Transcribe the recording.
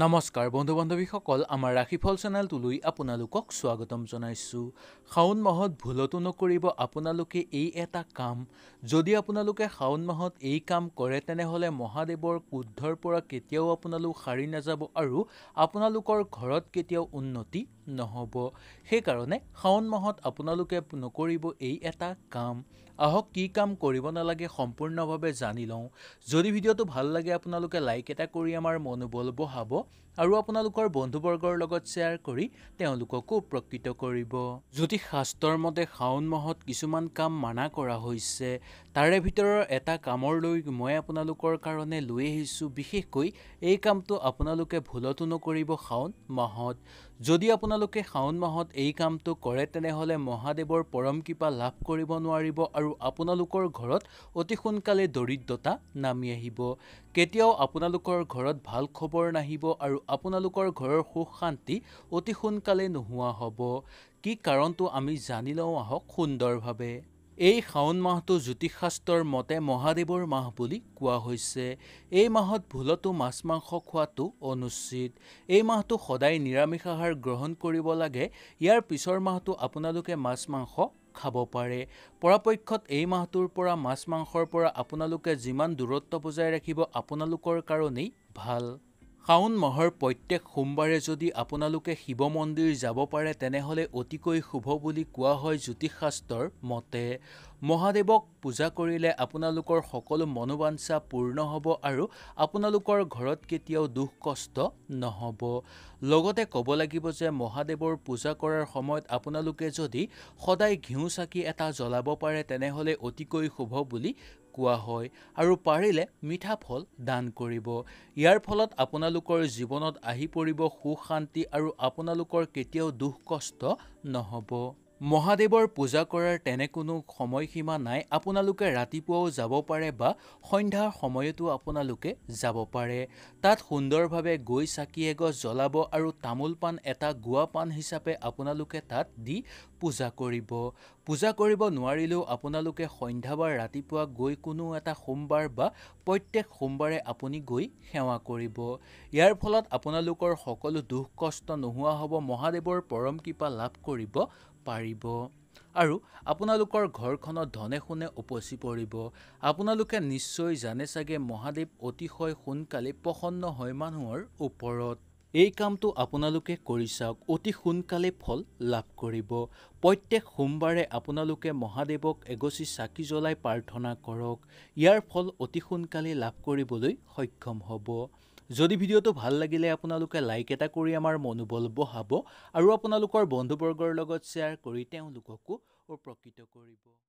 নমস্কাৰ বন্ধু বান্ধৱীসকল আমাৰ ৰাশিফল চেনেলটোলৈ আপোনালোকক স্বাগতম জনাইছোঁ শাওণ মাহত ভুলতো নকৰিব আপোনালোকে এই এটা কাম যদি আপোনালোকে শাওণ মাহত এই কাম কৰে তেনেহ'লে মহাদেৱৰ কুদ্ধৰ পৰা কেতিয়াও আপোনালোক সাৰি নাযাব আৰু আপোনালোকৰ ঘৰত কেতিয়াও উন্নতি নহ'ব সেইকাৰণে শাওণ মাহত আপোনালোকে নকৰিব এই এটা কাম আহক কি কাম কৰিব নালাগে সম্পূৰ্ণভাৱে জানি লওঁ যদি ভিডিঅ'টো ভাল লাগে আপোনালোকে লাইক এটা কৰি আমাৰ মনোবল বঢ়াব আৰু আপোনালোকৰ বন্ধুবৰ্গৰ লগত শ্বেয়াৰ কৰি তেওঁলোককো উপকৃত কৰিব যদি শাস্ত্ৰৰ মতে শাওণ মাহত কিছুমান কাম মানা কৰা হৈছে তাৰে ভিতৰৰ এটা কামৰ লৈ মই আপোনালোকৰ কাৰণে লৈ আহিছোঁ বিশেষকৈ এই কামটো আপোনালোকে ভুলতো নকৰিব শাওণ মাহত যদি আপোনালোকে শাওণ মাহত এই কামটো কৰে তেনেহ'লে মহাদেৱৰ পৰম কৃপা লাভ কৰিব নোৱাৰিব আৰু আপোনালোকৰ ঘৰত অতি সোনকালে দৰিদ্ৰতা নামি আহিব কেতিয়াও আপোনালোকৰ ঘৰত ভাল খবৰ নাহিব আৰু আপোনালোকৰ ঘৰৰ সুখ শান্তি অতি সোনকালে নোহোৱা হ'ব কি কাৰণটো আমি জানি লওঁ আহক সুন্দৰভাৱে এই শাওণ মাহটো জ্যোতিষশাস্ত্ৰৰ মতে মহাদেৱৰ মাহ বুলি কোৱা হৈছে এই মাহত ভুলতো মাছ মাংস খোৱাটো অনুচিত এই মাহটো সদায় নিৰামিষ আহাৰ গ্ৰহণ কৰিব লাগে ইয়াৰ পিছৰ মাহটো আপোনালোকে মাছ মাংস খাব পাৰে পৰাপক্ষত এই মাহটোৰ পৰা মাছ মাংসৰ পৰা আপোনালোকে যিমান দূৰত্ব বজাই ৰাখিব আপোনালোকৰ কাৰণেই ভাল শাওণ মাহৰ প্ৰত্যেক সোমবাৰে যদি আপোনালোকে শিৱ মন্দিৰ যাব পাৰে তেনেহ'লে অতিকৈ শুভ বুলি কোৱা হয় জ্যোতিষশাস্ত্ৰৰ মতে মহাদেৱক পূজা কৰিলে আপোনালোকৰ সকলো মনোবাঞ্ছা পূৰ্ণ হ'ব আৰু আপোনালোকৰ ঘৰত কেতিয়াও দুখ কষ্ট নহ'ব লগতে ক'ব লাগিব যে মহাদেৱৰ পূজা কৰাৰ সময়ত আপোনালোকে যদি সদায় ঘিউ চাকি এটা জ্বলাব পাৰে তেনেহ'লে অতিকৈ শুভ বুলি কোৱা হয় আৰু পাৰিলে মিঠা ফল দান কৰিব ইয়াৰ ফলত আপোনালোকৰ জীৱনত আহি পৰিব সুখ শান্তি আৰু আপোনালোকৰ কেতিয়াও দুখ কষ্ট নহ'ব মহাদেৱৰ পূজা কৰাৰ তেনে কোনো সময়সীমা নাই আপোনালোকে ৰাতিপুৱাও যাব পাৰে বা সন্ধ্যাৰ সময়তো আপোনালোকে যাব পাৰে তাত সুন্দৰভাৱে গৈ চাকি এগছ জ্বলাব আৰু তামোল পাণ এটা গোৱা পাণ হিচাপে আপোনালোকে তাত দি পূজা কৰিব পূজা কৰিব নোৱাৰিলেও আপোনালোকে সন্ধ্যা বা ৰাতিপুৱা গৈ কোনো এটা সোমবাৰ বা প্ৰত্যেক সোমবাৰে আপুনি গৈ সেৱা কৰিব ইয়াৰ ফলত আপোনালোকৰ সকলো দুখ কষ্ট নোহোৱা হ'ব মহাদেৱৰ পৰম কৃপা লাভ কৰিব পাৰিব আৰু আপোনালোকৰ ঘৰখনত ধনে সোণে উপচি পৰিব আপোনালোকে নিশ্চয় জানে চাগে মহাদেৱ অতিশয় সোনকালে প্ৰসন্ন হয় মানুহৰ ওপৰত এই কামটো আপোনালোকে কৰি চাওক অতি সোনকালে ফল লাভ কৰিব প্ৰত্যেক সোমবাৰে আপোনালোকে মহাদেৱক এগচি চাকি জ্বলাই প্ৰাৰ্থনা কৰক ইয়াৰ ফল অতি সোনকালে লাভ কৰিবলৈ সক্ষম হ'ব যদি ভিডিঅ'টো ভাল লাগিলে আপোনালোকে লাইক এটা কৰি আমাৰ মনোবল বঢ়াব আৰু আপোনালোকৰ বন্ধুবৰ্গৰ লগত শ্বেয়াৰ কৰি তেওঁলোককো উপকৃত কৰিব